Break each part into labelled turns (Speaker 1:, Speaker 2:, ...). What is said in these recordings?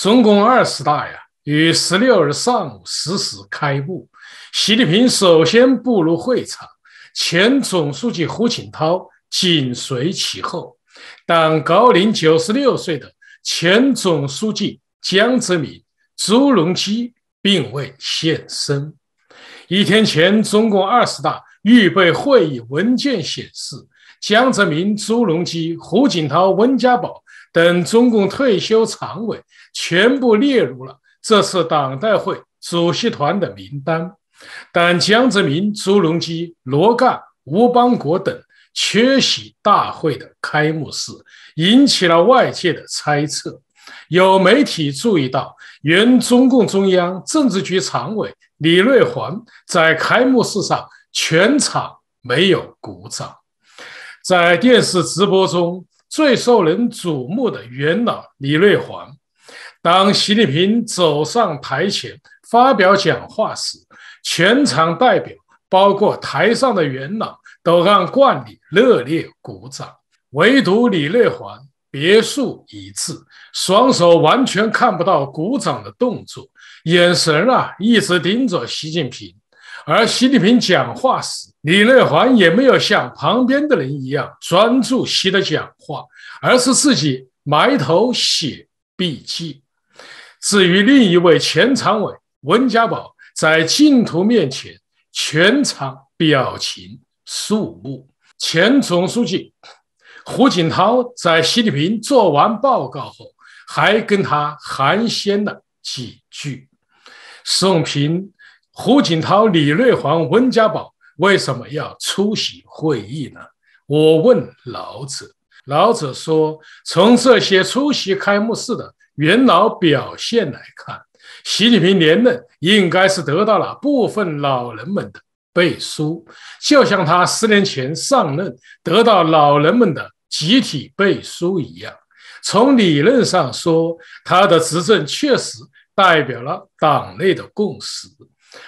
Speaker 1: 中共二十大呀，于十六日上午十时开幕。习近平首先步入会场，前总书记胡锦涛紧随其后。但高龄九十六岁的前总书记江泽民、朱镕基并未现身。一天前，中共二十大预备会议文件显示，江泽民、朱镕基、胡锦涛、温家宝。等中共退休常委全部列入了这次党代会主席团的名单，但江泽民、朱镕基、罗干、吴邦国等缺席大会的开幕式，引起了外界的猜测。有媒体注意到，原中共中央政治局常委李瑞环在开幕式上全场没有鼓掌，在电视直播中。最受人瞩目的元老李瑞环，当习近平走上台前发表讲话时，全场代表，包括台上的元老，都按惯例热烈鼓掌。唯独李瑞环别树一帜，双手完全看不到鼓掌的动作，眼神啊，一直盯着习近平。而习近平讲话时，李瑞环也没有像旁边的人一样专注习的讲话，而是自己埋头写笔记。至于另一位前常委温家宝，在镜头面前全场表情肃穆。前总书记胡锦涛在习近平做完报告后，还跟他寒暄了几句。宋平。胡锦涛、李瑞环、温家宝为什么要出席会议呢？我问老者，老者说：“从这些出席开幕式的元老表现来看，习近平连任应该是得到了部分老人们的背书，就像他十年前上任得到老人们的集体背书一样。从理论上说，他的执政确实代表了党内的共识。”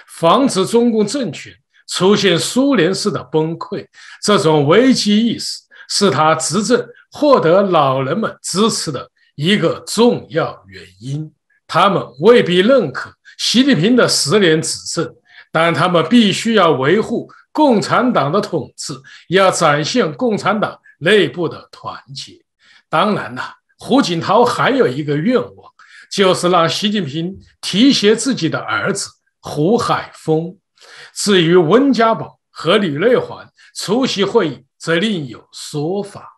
Speaker 1: 防止中共政权出现苏联式的崩溃，这种危机意识是他执政获得老人们支持的一个重要原因。他们未必认可习近平的十年执政，但他们必须要维护共产党的统治，要展现共产党内部的团结。当然了，胡锦涛还有一个愿望，就是让习近平提携自己的儿子。胡海峰，至于温家宝和李瑞环出席会议，则另有说法。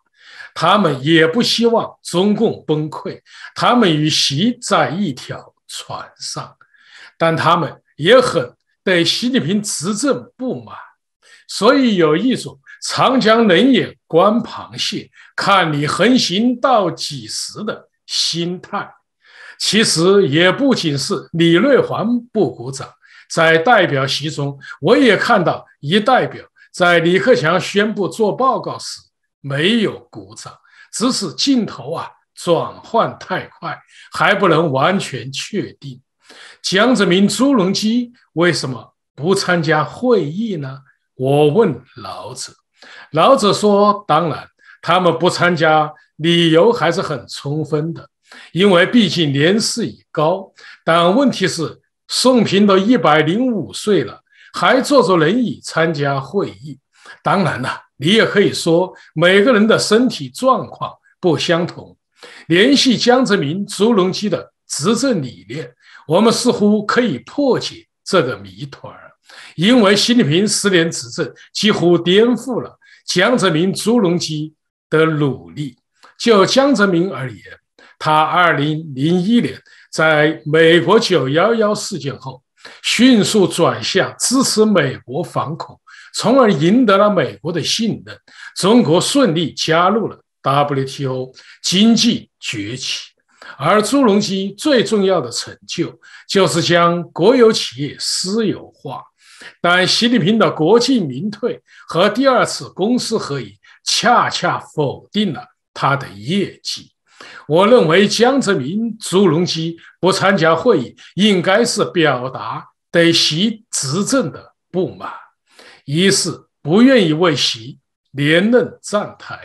Speaker 1: 他们也不希望中共崩溃，他们与习在一条船上，但他们也很对习近平执政不满，所以有一种“长江冷眼观螃蟹，看你横行到几时”的心态。其实也不仅是李瑞环不鼓掌，在代表席中，我也看到一代表在李克强宣布做报告时没有鼓掌，只是镜头啊转换太快，还不能完全确定。江泽民、朱镕基为什么不参加会议呢？我问老者，老者说：“当然，他们不参加，理由还是很充分的。”因为毕竟年事已高，但问题是，宋平都一百零五岁了，还坐着轮椅参加会议。当然了，你也可以说每个人的身体状况不相同。联系江泽民、朱镕基的执政理念，我们似乎可以破解这个谜团。因为习近平十年执政几乎颠覆了江泽民、朱镕基的努力。就江泽民而言。他二零零一年在美国九幺幺事件后迅速转向支持美国反恐，从而赢得了美国的信任。中国顺利加入了 WTO，经济崛起。而朱镕基最重要的成就就是将国有企业私有化，但习近平的国进民退和第二次公私合营，恰恰否定了他的业绩。我认为江泽民、朱镕基不参加会议，应该是表达对习执政的不满。一是不愿意为习连任站台，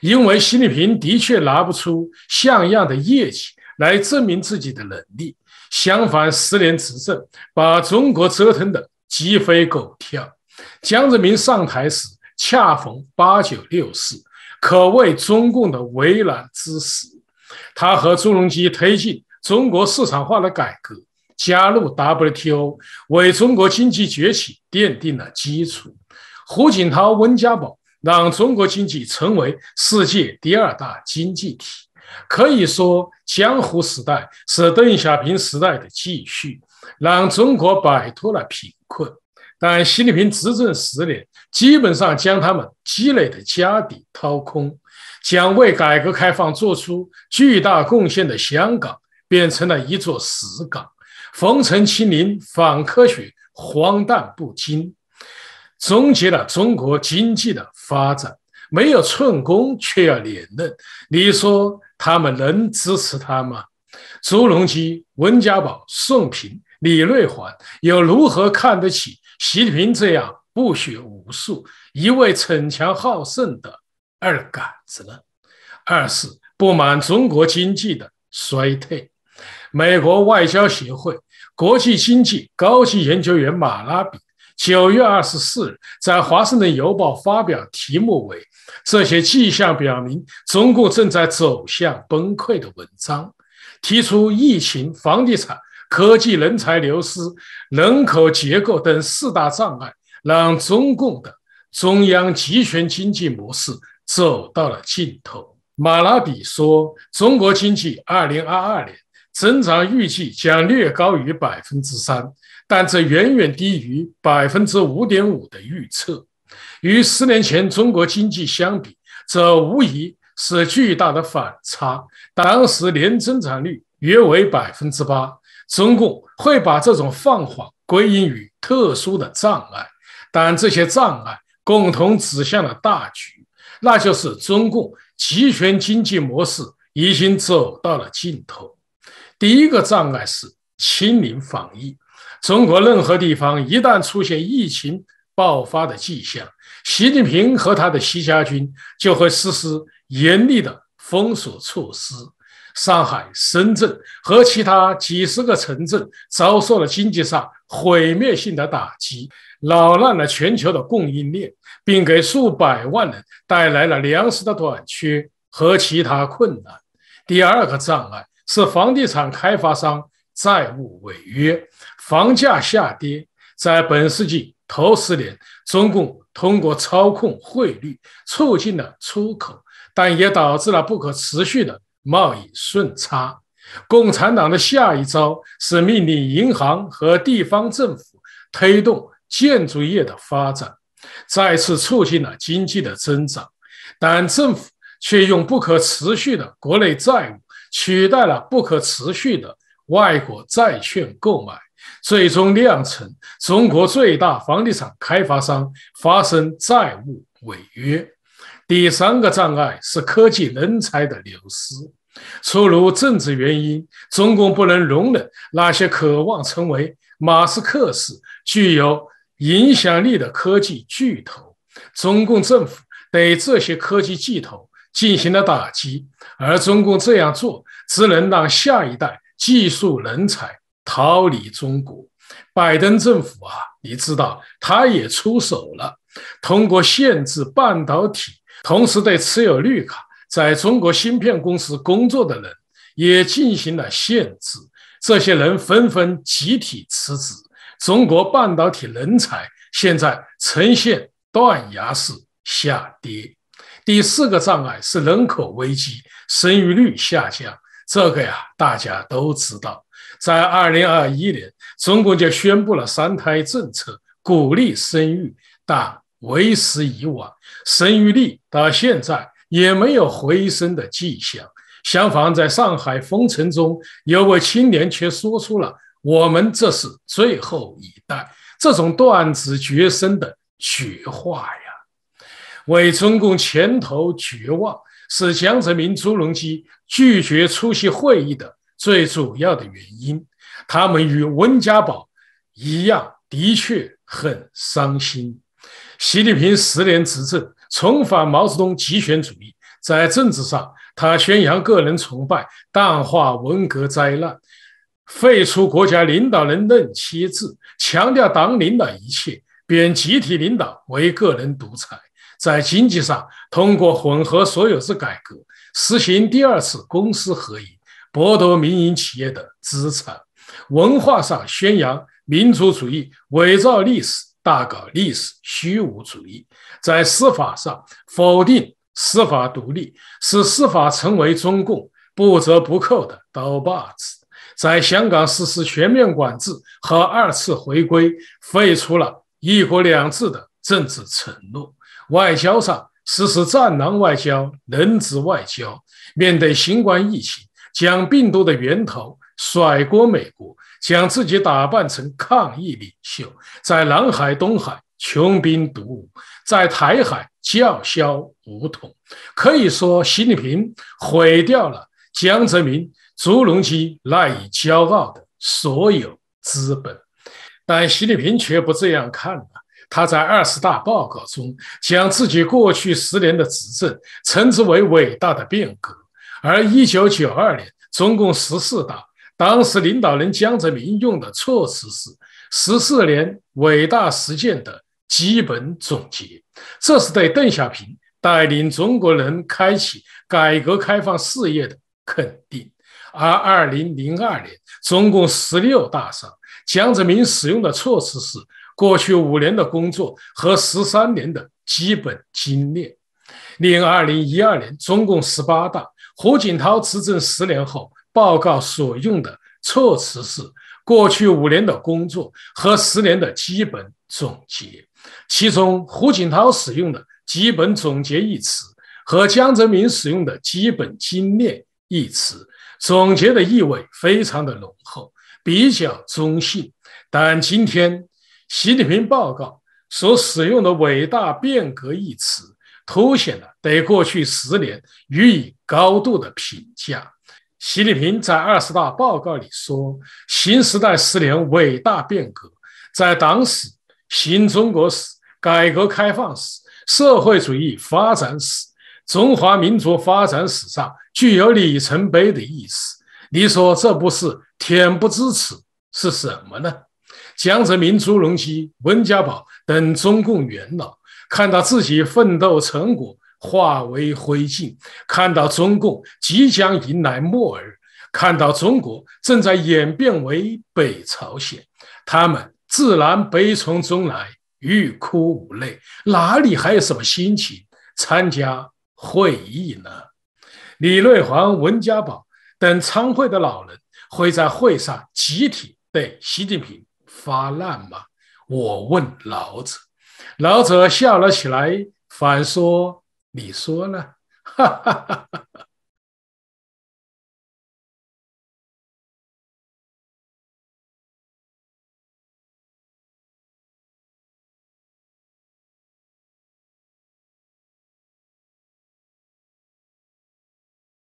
Speaker 1: 因为习近平的确拿不出像样的业绩来证明自己的能力。相反，十年执政把中国折腾得鸡飞狗跳。江泽民上台时恰逢八九六四。可谓中共的为难之时，他和朱镕基推进中国市场化的改革，加入 WTO，为中国经济崛起奠定了基础。胡锦涛、温家宝让中国经济成为世界第二大经济体，可以说，江湖时代是邓小平时代的继续，让中国摆脱了贫困。但习近平执政十年，基本上将他们积累的家底掏空，将为改革开放做出巨大贡献的香港变成了一座死港。逢城欺邻，反科学，荒诞不经，终结了中国经济的发展。没有寸功，却要连任，你说他们能支持他吗？朱镕基、温家宝、宋平、李瑞环又如何看得起？习近平这样不学无术、一味逞强好胜的二杆子呢？二是不满中国经济的衰退。美国外交协会国际经济高级研究员马拉比，九月二十四日，在《华盛顿邮报》发表题目为《这些迹象表明，中共正在走向崩溃》的文章，提出疫情、房地产。科技、人才流失、人口结构等四大障碍，让中共的中央集权经济模式走到了尽头。马拉比说：“中国经济2022年增长预计将略高于3%，但这远远低于5.5%的预测。与十年前中国经济相比，这无疑是巨大的反差。当时年增长率约为8%。”中共会把这种放缓归因于特殊的障碍，但这些障碍共同指向了大局，那就是中共集权经济模式已经走到了尽头。第一个障碍是亲民防疫。中国任何地方一旦出现疫情爆发的迹象，习近平和他的西家军就会实施严厉的封锁措施。上海、深圳和其他几十个城镇遭受了经济上毁灭性的打击，扰乱了全球的供应链，并给数百万人带来了粮食的短缺和其他困难。第二个障碍是房地产开发商债务违约，房价下跌。在本世纪头十年，中共通过操控汇率促进了出口，但也导致了不可持续的。贸易顺差，共产党的下一招是命令银行和地方政府推动建筑业的发展，再次促进了经济的增长，但政府却用不可持续的国内债务取代了不可持续的外国债券购买，最终酿成中国最大房地产开发商发生债务违约。第三个障碍是科技人才的流失，诸如政治原因，中共不能容忍那些渴望成为马斯克式具有影响力的科技巨头。中共政府对这些科技巨头进行了打击，而中共这样做只能让下一代技术人才逃离中国。拜登政府啊，你知道，他也出手了，通过限制半导体。同时，对持有绿卡在中国芯片公司工作的人也进行了限制。这些人纷纷集体辞职，中国半导体人才现在呈现断崖式下跌。第四个障碍是人口危机，生育率下降。这个呀，大家都知道，在二零二一年，中国就宣布了三胎政策，鼓励生育，但。为时已晚，生育力到现在也没有回升的迹象。相反，在上海封城中，有位青年却说出了“我们这是最后一代”这种断子绝孙的绝话呀！为中共前途绝望，是江泽民、朱镕基拒绝出席会议的最主要的原因。他们与温家宝一样，的确很伤心。习近平十年执政，重返毛泽东集权主义。在政治上，他宣扬个人崇拜，淡化文革灾难，废除国家领导人任期制，强调党领导一切，贬集体领导为个人独裁。在经济上，通过混合所有制改革，实行第二次公私合营，剥夺民营企业的资产。文化上，宣扬民族主义，伪造历史。大搞历史虚无主义，在司法上否定司法独立，使司法成为中共不折不扣的刀把子；在香港实施全面管制和二次回归，废除了一国两制的政治承诺；外交上实施战狼外交、人质外交；面对新冠疫情，将病毒的源头甩锅美国。将自己打扮成抗议领袖，在南海、东海穷兵黩武，在台海叫嚣梧统。可以说，习近平毁掉了江泽民、朱镕基赖以骄傲的所有资本，但习近平却不这样看了。他在二十大报告中将自己过去十年的执政称之为伟大的变革，而一九九二年中共十四大。当时领导人江泽民用的措辞是“十四年伟大实践的基本总结”，这是对邓小平带领中国人开启改革开放事业的肯定。而二零零二年中共十六大上，江泽民使用的措辞是“过去五年的工作和十三年的基本经验”。令二零一二年中共十八大，胡锦涛执政十年后。报告所用的措辞是过去五年的工作和十年的基本总结，其中胡锦涛使用的基本总结一词和江泽民使用的基本经验一词，总结的意味非常的浓厚，比较中性。但今天习近平报告所使用的伟大变革一词，凸显了对过去十年予以高度的评价。习近平在二十大报告里说：“新时代十年伟大变革，在党史、新中国史、改革开放史、社会主义发展史、中华民族发展史上具有里程碑的意思。”你说这不是恬不知耻是什么呢？江泽民、朱镕基、温家宝等中共元老看到自己奋斗成果。化为灰烬，看到中共即将迎来末日，看到中国正在演变为北朝鲜，他们自然悲从中来，欲哭无泪，哪里还有什么心情参加会议呢？李瑞环、文家宝等参会的老人会在会上集体对习近平发难吗？我问老者，老者笑了起来，反说。你说呢？哈哈哈哈哈。